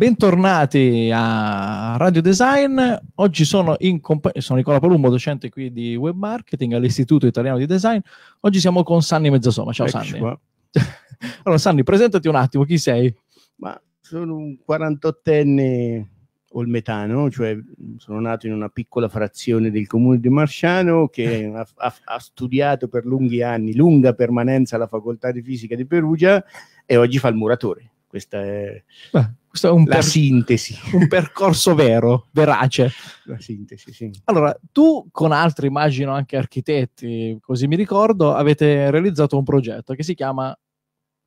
Bentornati a Radio Design. Oggi sono in compagnia, sono Nicola Palumbo, docente qui di web marketing all'Istituto Italiano di Design. Oggi siamo con Sanni Mezzosoma. Ciao Sanni. allora Sanni, presentati un attimo, chi sei? Ma sono un 48enne olmetano, cioè sono nato in una piccola frazione del comune di Marciano che ha, ha, ha studiato per lunghi anni, lunga permanenza alla facoltà di fisica di Perugia e oggi fa il muratore. Questa è questo è un, per... un percorso vero, verace. La sintesi, sì. Allora, tu con altri, immagino anche architetti, così mi ricordo, avete realizzato un progetto che si chiama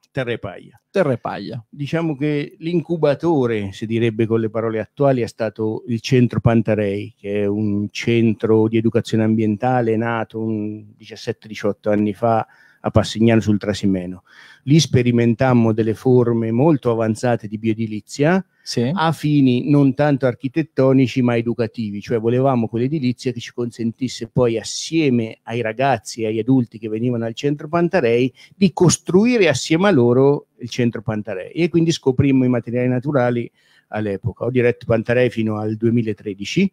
Terra e Paglia. Terra e Paglia. Diciamo che l'incubatore, si direbbe con le parole attuali, è stato il Centro Pantarei, che è un centro di educazione ambientale nato 17-18 anni fa a Passignano sul Trasimeno. Lì sperimentammo delle forme molto avanzate di biodilizia sì. a fini non tanto architettonici ma educativi, cioè volevamo quell'edilizia che ci consentisse poi assieme ai ragazzi e agli adulti che venivano al centro Pantarei di costruire assieme a loro il centro Pantarei e quindi scoprimmo i materiali naturali all'epoca. Ho diretto Pantarei fino al 2013,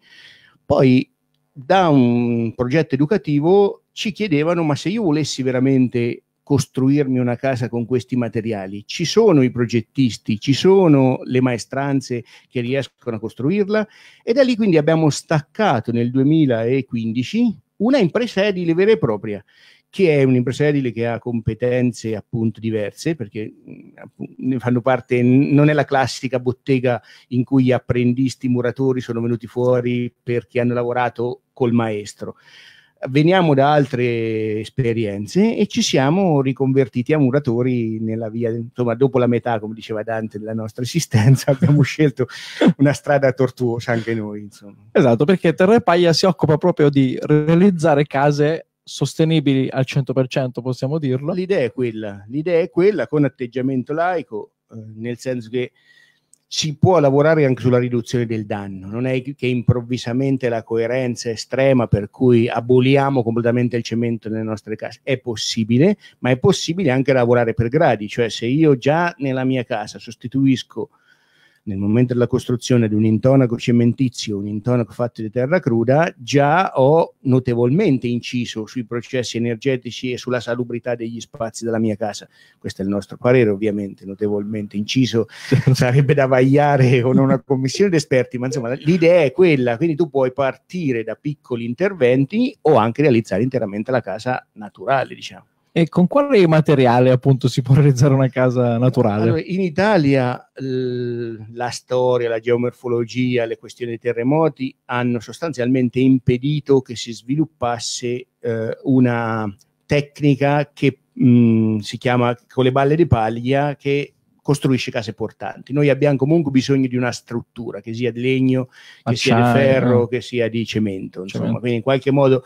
poi da un progetto educativo ci chiedevano ma se io volessi veramente costruirmi una casa con questi materiali, ci sono i progettisti, ci sono le maestranze che riescono a costruirla e da lì quindi abbiamo staccato nel 2015 una impresa edile vera e propria che è un'impresa edile che ha competenze appunto diverse, perché mm, ne fanno parte, non è la classica bottega in cui gli apprendisti muratori sono venuti fuori perché hanno lavorato col maestro. Veniamo da altre esperienze e ci siamo riconvertiti a muratori nella via, insomma, dopo la metà, come diceva Dante, della nostra esistenza, abbiamo scelto una strada tortuosa anche noi. Insomma. Esatto, perché Terrepaglia si occupa proprio di realizzare case sostenibili al 100%, possiamo dirlo. L'idea è quella, l'idea è quella con atteggiamento laico, eh, nel senso che si può lavorare anche sulla riduzione del danno, non è che improvvisamente la coerenza estrema per cui aboliamo completamente il cemento nelle nostre case, è possibile, ma è possibile anche lavorare per gradi, cioè se io già nella mia casa sostituisco nel momento della costruzione di un intonaco cementizio, un intonaco fatto di terra cruda, già ho notevolmente inciso sui processi energetici e sulla salubrità degli spazi della mia casa. Questo è il nostro parere, ovviamente, notevolmente inciso, sarebbe da vagliare con una commissione di esperti, ma insomma l'idea è quella, quindi tu puoi partire da piccoli interventi o anche realizzare interamente la casa naturale, diciamo. E con quale materiale appunto si può realizzare una casa naturale? Allora, in Italia l- la storia, la geomorfologia, le questioni dei terremoti hanno sostanzialmente impedito che si sviluppasse eh, una tecnica che mh, mm, si chiama con le balle di paglia che costruisce case portanti. Noi abbiamo comunque bisogno di una struttura che sia di legno, che Acciaio, sia di ferro, eh. che sia di cemento, insomma, cemento. quindi in qualche modo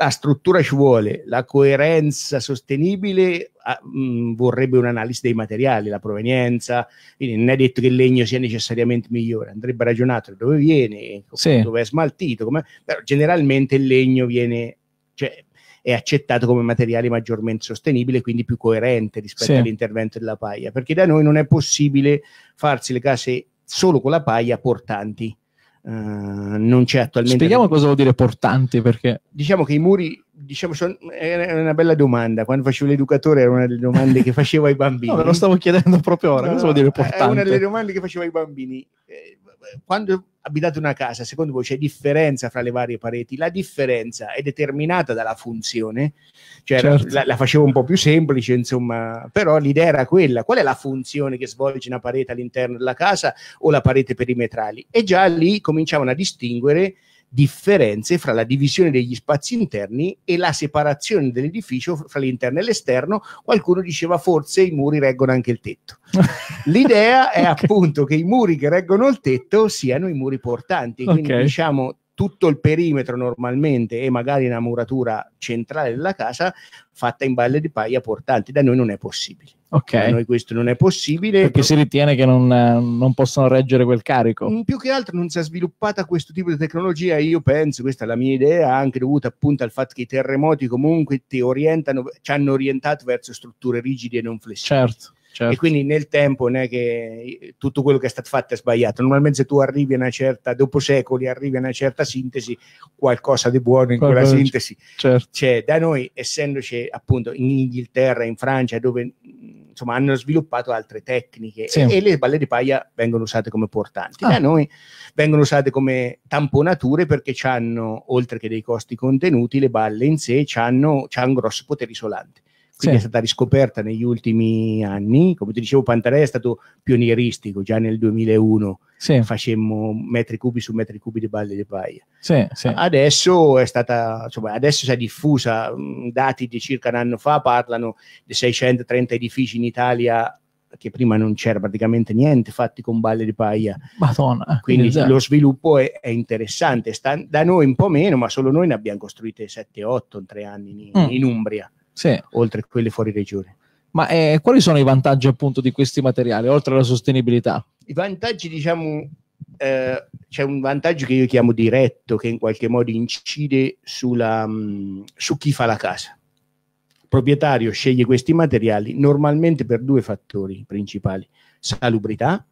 la struttura ci vuole, la coerenza sostenibile mh, ah, mm, vorrebbe un'analisi dei materiali, la provenienza, quindi non è detto che il legno sia necessariamente migliore, andrebbe ragionato dove viene, sì. dove è smaltito, com'è. però generalmente il legno viene, cioè, è accettato come materiale maggiormente sostenibile, quindi più coerente rispetto sì. all'intervento della paglia, perché da noi non è possibile farsi le case solo con la paglia portanti eh, non c'è attualmente. Spieghiamo cosa vuol dire portante perché... Diciamo che i muri, diciamo, sono, è una bella domanda, quando facevo l'educatore era una delle domande che facevo ai bambini. No, me lo stavo chiedendo proprio ora, no, cosa vuol dire portante? Eh, è una delle domande che facevo ai bambini. Eh, quando abitate una casa, secondo voi c'è differenza fra le varie pareti? La differenza è determinata dalla funzione, cioè certo. la, la, facevo un po' più semplice, insomma, però l'idea era quella, qual è la funzione che svolge una parete all'interno della casa o la parete perimetrali? E già lì cominciavano a distinguere differenze fra la divisione degli spazi interni e la separazione dell'edificio fra l'interno e l'esterno. Qualcuno diceva forse i muri reggono anche il tetto. L'idea è appunto che i muri che reggono il tetto siano i muri portanti, quindi okay. diciamo tutto il perimetro normalmente e magari una muratura centrale della casa fatta in balle di paglia portanti. Da noi non è possibile. Okay. Per noi questo non è possibile. Perché si ritiene che non, non, possono reggere quel carico. Mm, più che altro non si è sviluppata questo tipo di tecnologia, io penso, questa è la mia idea, anche dovuta appunto al fatto che i terremoti comunque ti orientano, ci hanno orientato verso strutture rigide e non flessibili. Certo. Certo. E quindi nel tempo non è che tutto quello che è stato fatto è sbagliato. Normalmente se tu arrivi a una certa, dopo secoli, arrivi a una certa sintesi, qualcosa di buono in quella sintesi. Certo. Cioè, da noi, essendoci appunto in Inghilterra, in Francia, dove insomma hanno sviluppato altre tecniche sì. e, e, le balle di paglia vengono usate come portanti. Ah. Da noi vengono usate come tamponature perché hanno, oltre che dei costi contenuti, le balle in sé hanno, un grosso potere isolante quindi sì. è stata riscoperta negli ultimi anni. Come ti dicevo, Pantarei è stato pionieristico, già nel 2001 sì. facemmo metri cubi su metri cubi di balle di paia. Sì, sì. Adesso è stata, insomma, adesso si è diffusa, mm, dati di circa un anno fa parlano di 630 edifici in Italia che prima non c'era praticamente niente fatti con balle di paia. Madonna. Eh, quindi esatto. lo sviluppo è, è interessante. Sta, da noi un po' meno, ma solo noi ne abbiamo costruite 7-8 in tre anni in, mm. in Umbria sì. oltre quelle fuori regione. Ma eh, quali sono i vantaggi appunto di questi materiali, oltre alla sostenibilità? I vantaggi, diciamo, eh, c'è un vantaggio che io chiamo diretto, che in qualche modo incide sulla, mh, mm, su chi fa la casa. Il proprietario sceglie questi materiali normalmente per due fattori principali, salubrità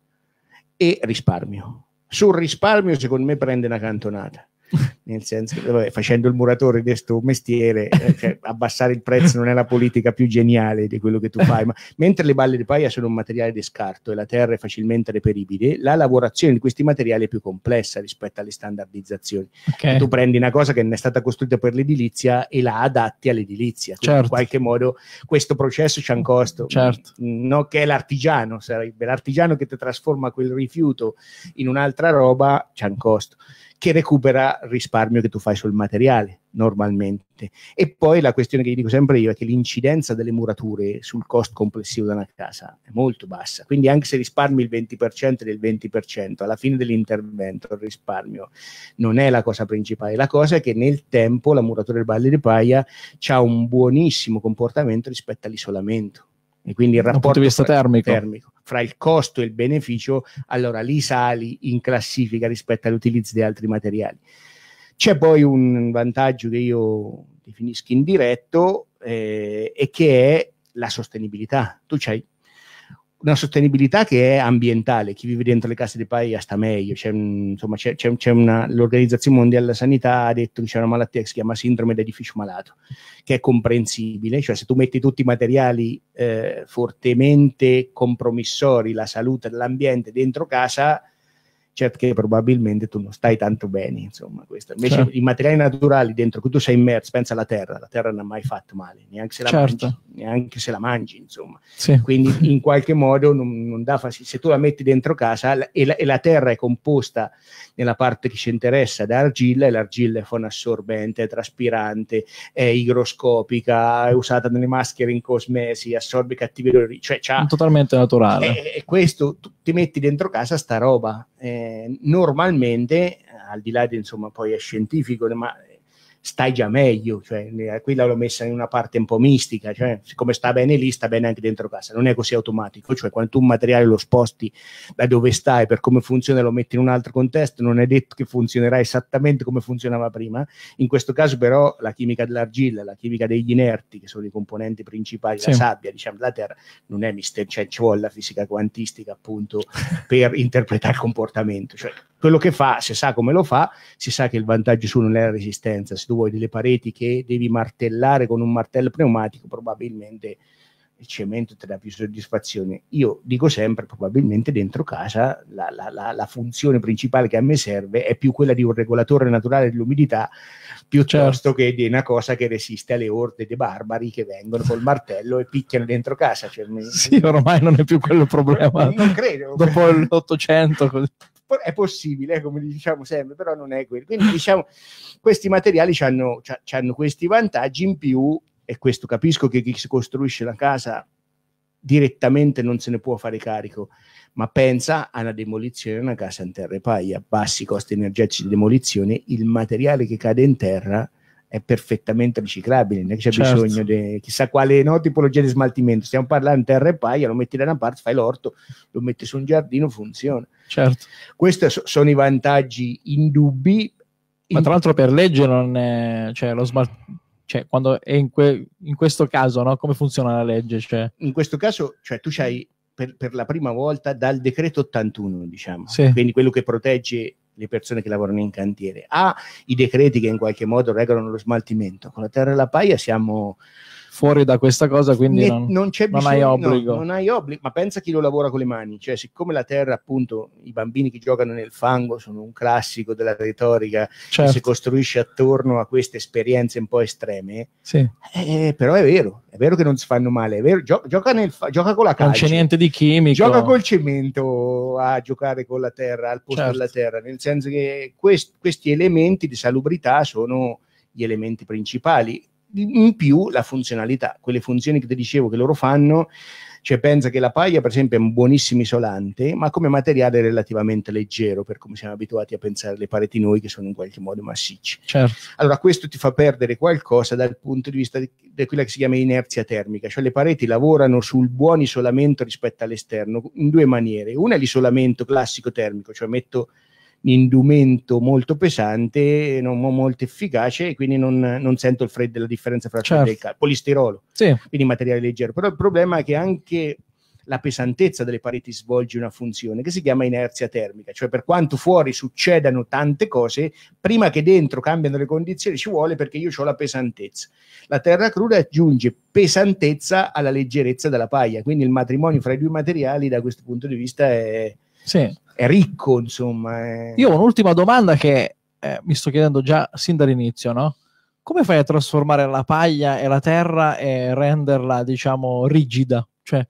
e risparmio. Sul risparmio, secondo me, prende una cantonata nel senso che vabbè, facendo il muratore di questo mestiere, eh, cioè, abbassare il prezzo non è la politica più geniale di quello che tu fai, ma mentre le balle di paia sono un materiale di scarto e la terra è facilmente reperibile, la lavorazione di questi materiali è più complessa rispetto alle standardizzazioni. Okay. Tu prendi una cosa che non è stata costruita per l'edilizia e la adatti all'edilizia, certo. in qualche modo questo processo c'è un costo, certo. Mm, no, che è l'artigiano, sarebbe l'artigiano che ti trasforma quel rifiuto in un'altra roba, c'è un costo che recupera il risparmio che tu fai sul materiale normalmente. E poi la questione che gli dico sempre io è che l'incidenza delle murature sul costo complessivo di una casa è molto bassa, quindi anche se risparmi il 20% del 20%, alla fine dell'intervento il risparmio non è la cosa principale, la cosa è che nel tempo la muratura del Valle di Paia ha un buonissimo comportamento rispetto all'isolamento e quindi il rapporto vista fra, termico. termico. fra il costo e il beneficio, allora lì sali in classifica rispetto all'utilizzo di altri materiali. C'è poi un vantaggio che io definisco indiretto eh, e che è la sostenibilità. Tu hai una sostenibilità che è ambientale, chi vive dentro le case di paia sta meglio, c'è, insomma, c'è, c'è una, l'Organizzazione Mondiale della Sanità ha detto che c'è una malattia che si chiama sindrome d'edificio malato, che è comprensibile, cioè se tu metti tutti i materiali eh, fortemente compromissori, la salute dell'ambiente dentro casa, certo che probabilmente tu non stai tanto bene, insomma, questo. Invece certo. i materiali naturali dentro che tu sei immerso, pensa alla terra, la terra non ha mai fatto male, neanche se la, certo. mangi, neanche se la mangi, insomma. Sì. Quindi in qualche modo non, non dà fastidio. Se tu la metti dentro casa e la, e la, terra è composta nella parte che ci interessa da argilla e l'argilla è fonassorbente, è traspirante, è igroscopica, è usata nelle maschere in cosmesi, assorbe cattivi odori, cioè totalmente naturale. E questo, tu ti metti dentro casa sta roba. Eh, eh, normalmente, al di là di insomma poi è scientifico, ma stai già meglio, cioè, qui l'ho messa in una parte un po' mistica, cioè, siccome sta bene lì, sta bene anche dentro casa, non è così automatico, cioè quando tu un materiale lo sposti da dove stai per come funziona lo metti in un altro contesto, non è detto che funzionerà esattamente come funzionava prima, in questo caso però la chimica dell'argilla, la chimica degli inerti, che sono i componenti principali della sì. sabbia, diciamo, la terra, non è mister, cioè, ci vuole la fisica quantistica appunto per interpretare il comportamento, cioè quello che fa, si sa come lo fa, si sa che il vantaggio su non è la resistenza. Se tu vuoi delle pareti che devi martellare con un martello pneumatico, probabilmente il cemento te dà più soddisfazione. Io dico sempre, probabilmente dentro casa la, la, la, la funzione principale che a me serve è più quella di un regolatore naturale dell'umidità piuttosto certo. che di una cosa che resiste alle orde dei barbari che vengono col martello e picchiano dentro casa. Cioè, sì, ormai non è più quello il problema. Non credo. Dopo l'Ottocento è possibile, eh, come diciamo sempre, però non è quello. Quindi diciamo, questi materiali hanno, questi vantaggi in più, e questo capisco che chi si costruisce la casa direttamente non se ne può fare carico, ma pensa alla demolizione di una casa in terra e paglia, bassi costi energetici di demolizione, il materiale che cade in terra è perfettamente riciclabile, non c'è certo. bisogno di chissà quale no, tipologia di smaltimento. Stiamo parlando di terra e paglia, lo metti da una parte, fai l'orto, lo metti su un giardino, funziona. Certo. Questi sono i vantaggi indubbi. Ma tra l'altro per legge non è, cioè, lo smart, cioè, quando è in, que- in questo caso, no? come funziona la legge? Cioè? In questo caso, cioè, tu c'hai per, per, la prima volta dal decreto 81, diciamo, sì. quindi quello che protegge le persone che lavorano in cantiere, ha ah, i decreti che in qualche modo regolano lo smaltimento. Con la terra e la paia siamo fuori da questa cosa, quindi non, non, bisogno, non, hai obbligo. No, non hai obbligo, ma pensa chi lo lavora con le mani, cioè siccome la terra appunto i bambini che giocano nel fango sono un classico della retorica certo. che si costruisce attorno a queste esperienze un po' estreme, sì. eh, però è vero, è vero che non si fanno male, è vero, Gio- gioca, nel fa- gioca con la calce. Non c'è niente di chimico. Gioca col cemento a giocare con la terra, al posto certo. della terra, nel senso che quest- questi elementi di salubrità sono gli elementi principali in più la funzionalità, quelle funzioni che ti dicevo che loro fanno, cioè pensa che la paglia per esempio è un buonissimo isolante, ma come materiale relativamente leggero per come siamo abituati a pensare le pareti noi che sono in qualche modo massicci. Certo. Allora questo ti fa perdere qualcosa dal punto di vista di, di quella che si chiama inerzia termica, cioè le pareti lavorano sul buon isolamento rispetto all'esterno in due maniere. Una è l'isolamento classico termico, cioè metto indumento molto pesante, non molto efficace e quindi non, non sento il freddo, la differenza fra certo. il cal- polistirolo, sì. quindi materiale leggero. Però il problema è che anche la pesantezza delle pareti svolge una funzione che si chiama inerzia termica, cioè per quanto fuori succedano tante cose, prima che dentro cambiano le condizioni ci vuole perché io ho la pesantezza. La terra cruda aggiunge pesantezza alla leggerezza della paglia, quindi il matrimonio fra i due materiali da questo punto di vista è... Sì è ricco, insomma. È... Io ho un'ultima domanda che eh, mi sto chiedendo già sin dall'inizio, no? Come fai a trasformare la paglia e la terra e renderla, diciamo, rigida? Cioè,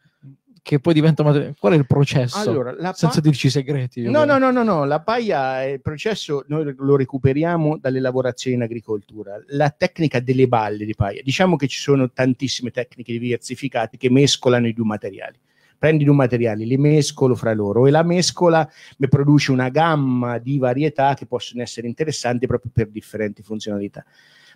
che poi diventa materia. Qual è il processo? Allora, pa- Senza dirci segreti. No, no, no, no, no, la paglia, il processo noi lo recuperiamo dalle lavorazioni in agricoltura. La tecnica delle balle di paglia. Diciamo che ci sono tantissime tecniche diversificate che mescolano i due materiali prendi due materiali, li mescolo fra loro e la mescola mi produce una gamma di varietà che possono essere interessanti proprio per differenti funzionalità.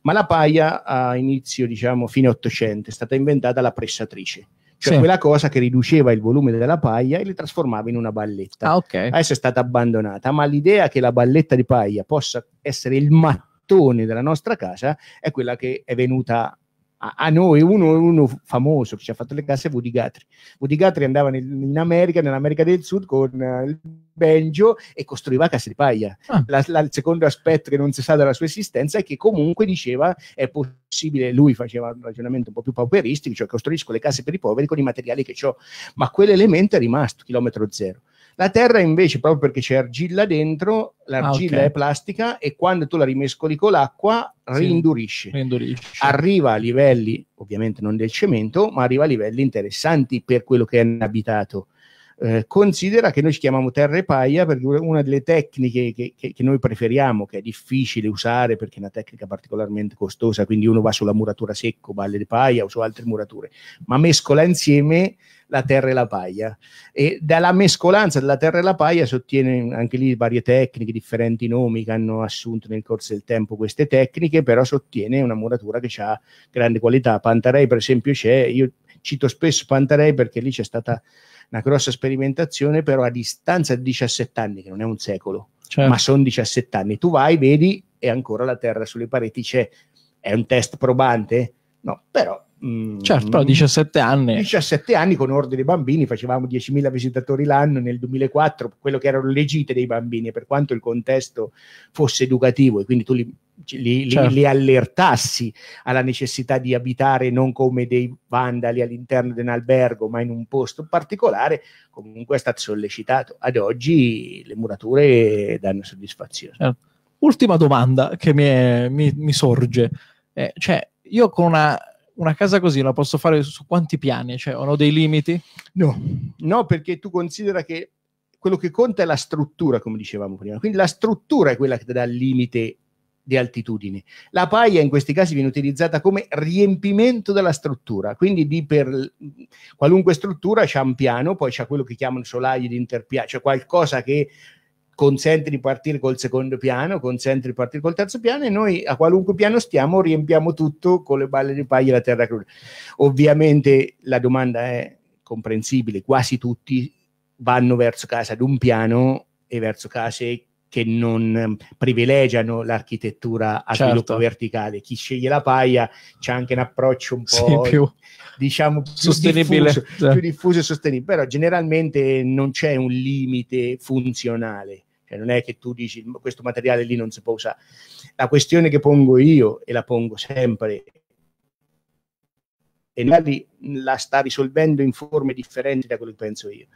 Ma la paglia a inizio, diciamo, fine 800 è stata inventata la pressatrice cioè sì. quella cosa che riduceva il volume della paglia e li trasformava in una balletta. Ah, okay. Adesso è stata abbandonata, ma l'idea che la balletta di paglia possa essere il mattone della nostra casa è quella che è venuta a, a noi, uno, uno, famoso che ci ha fatto le casse, Woody Guthrie. Woody Guthrie andava nel, in America, nell'America del Sud, con uh, il Belgio e costruiva casse di paglia. Ah. La, la, il secondo aspetto che non si sa della sua esistenza è che comunque diceva è possibile, lui faceva un ragionamento un po' più pauperistico, cioè costruisco le case per i poveri con i materiali che ho, ma quell'elemento è rimasto, chilometro zero. La terra invece, proprio perché c'è argilla dentro, l'argilla ah, okay. è plastica e quando tu la rimescoli con l'acqua rindurisce. Sì, arriva a livelli, ovviamente non del cemento, ma arriva a livelli interessanti per quello che è abitato. Eh, considera che noi ci chiamiamo terra e paia perché una delle tecniche che, che, che, noi preferiamo, che è difficile usare perché è una tecnica particolarmente costosa, quindi uno va sulla muratura secco, balle di paia o su altre murature, ma mescola insieme la terra e la paia. E dalla mescolanza della terra e la paia si ottiene anche lì varie tecniche, differenti nomi che hanno assunto nel corso del tempo queste tecniche, però si ottiene una muratura che ha grande qualità. Pantarei per esempio c'è, io Cito spesso Pantarei perché lì c'è stata una grossa sperimentazione, però a distanza di 17 anni, che non è un secolo, certo. ma sono 17 anni, tu vai, vedi e ancora la terra sulle pareti c'è. È un test probante? No, però mm, certo, però 17 anni. 17 anni con ordine bambini, facevamo 10.000 visitatori l'anno nel 2004, quello che erano le gite dei bambini, per quanto il contesto fosse educativo e quindi tu li cioè, li, certo. li, allertassi alla necessità di abitare non come dei vandali all'interno di un albergo, ma in un posto particolare, comunque è stato sollecitato. Ad oggi le murature danno soddisfazione. Certo. Ultima domanda che mi, è, mi, mi sorge. Eh, cioè, io con una una casa così la posso fare su quanti piani? Cioè, hanno dei limiti? No, no, perché tu considera che quello che conta è la struttura, come dicevamo prima. Quindi la struttura è quella che ti dà il limite di altitudine. La paglia in questi casi viene utilizzata come riempimento della struttura, quindi di per qualunque struttura c'è un piano, poi c'è quello che chiamano solagli di interpiano, cioè qualcosa che consente di partire col secondo piano, consente di partire col terzo piano e noi a qualunque piano stiamo riempiamo tutto con le balle di paglia e la terra cruda. Ovviamente la domanda è comprensibile, quasi tutti vanno verso casa ad un piano e verso case che non ehm, privilegiano l'architettura a certo. sviluppo verticale. Chi sceglie la paia c'è anche un approccio un po' sì, più, diciamo, più sostenibile, diffuso, cioè. più diffuso e sostenibile, però generalmente non c'è un limite funzionale. Cioè non è che tu dici questo materiale lì non si può usare. La questione che pongo io, e la pongo sempre, e magari la sta risolvendo in forme differenti da quello che penso io.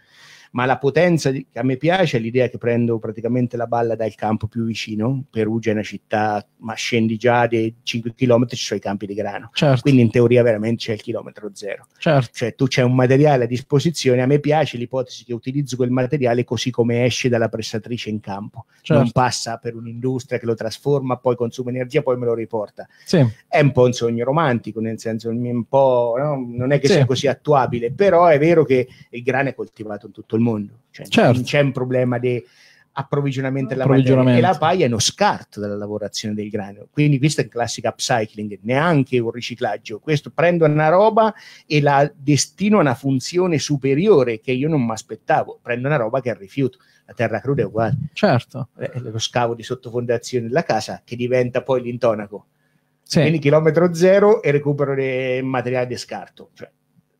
Ma la potenza che a me piace è l'idea che prendo praticamente la balla dal campo più vicino. Perugia è una città, ma scendi già dei 5 km, ci sono i campi di grano. Certo. Quindi in teoria veramente c'è il chilometro zero. Certo. Cioè tu c'è un materiale a disposizione, a me piace l'ipotesi che utilizzo quel materiale così come esce dalla prestatrice in campo. Certo. Non passa per un'industria che lo trasforma, poi consuma energia, poi me lo riporta. Sì. È un po' un sogno romantico, nel senso un po' no? non è è che sì. sia così attuabile, però è vero che il grano è coltivato in tutto il mondo, cioè certo. non c'è un problema di approvvigionamento della paglia e la paglia è uno scarto dalla lavorazione del grano quindi questo è il classico upcycling neanche un riciclaggio questo prendo una roba e la destino a una funzione superiore che io non mi aspettavo prendo una roba che è il rifiuto la terra cruda è uguale certo eh, lo scavo di sottofondazione della casa che diventa poi l'intonaco sì. quindi chilometro zero e recupero dei materiali di scarto. Cioè,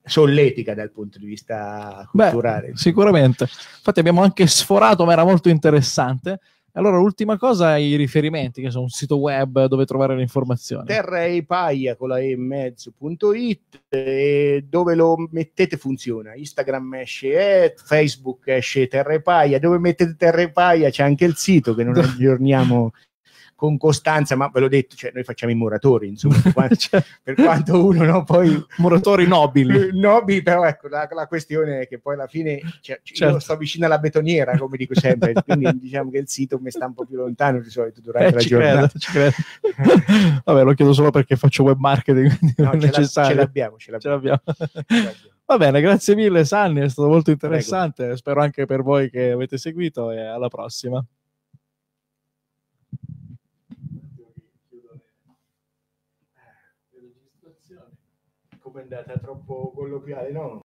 solletica dal punto di vista culturale. Beh, sicuramente. Infatti abbiamo anche sforato, ma era molto interessante. Allora, l'ultima cosa, i riferimenti, che sono un sito web dove trovare le informazioni. Terreipaia con la e mezzo.it e dove lo mettete funziona. Instagram esce et, eh, Facebook esce Terreipaia, dove mettete Terreipaia c'è anche il sito che non aggiorniamo con costanza, ma ve l'ho detto, cioè, noi facciamo i moratori, insomma, per quanto, cioè. per quanto uno no, poi... Moratori nobili. Eh, nobili, però ecco, la, la, questione è che poi alla fine cioè, certo. io sto vicino alla betoniera, come dico sempre, quindi diciamo che il sito mi sta un po' più lontano di solito durante eh, la giornata. Credo, credo. Vabbè, lo chiedo solo perché faccio web marketing, quindi no, non è necessario. Ce l'abbiamo, ce l'abbiamo. Ce l'abbiamo. Va bene, grazie mille Sanni, è stato molto interessante, Prego. spero anche per voi che avete seguito e alla prossima. è andata troppo colloquiale, no?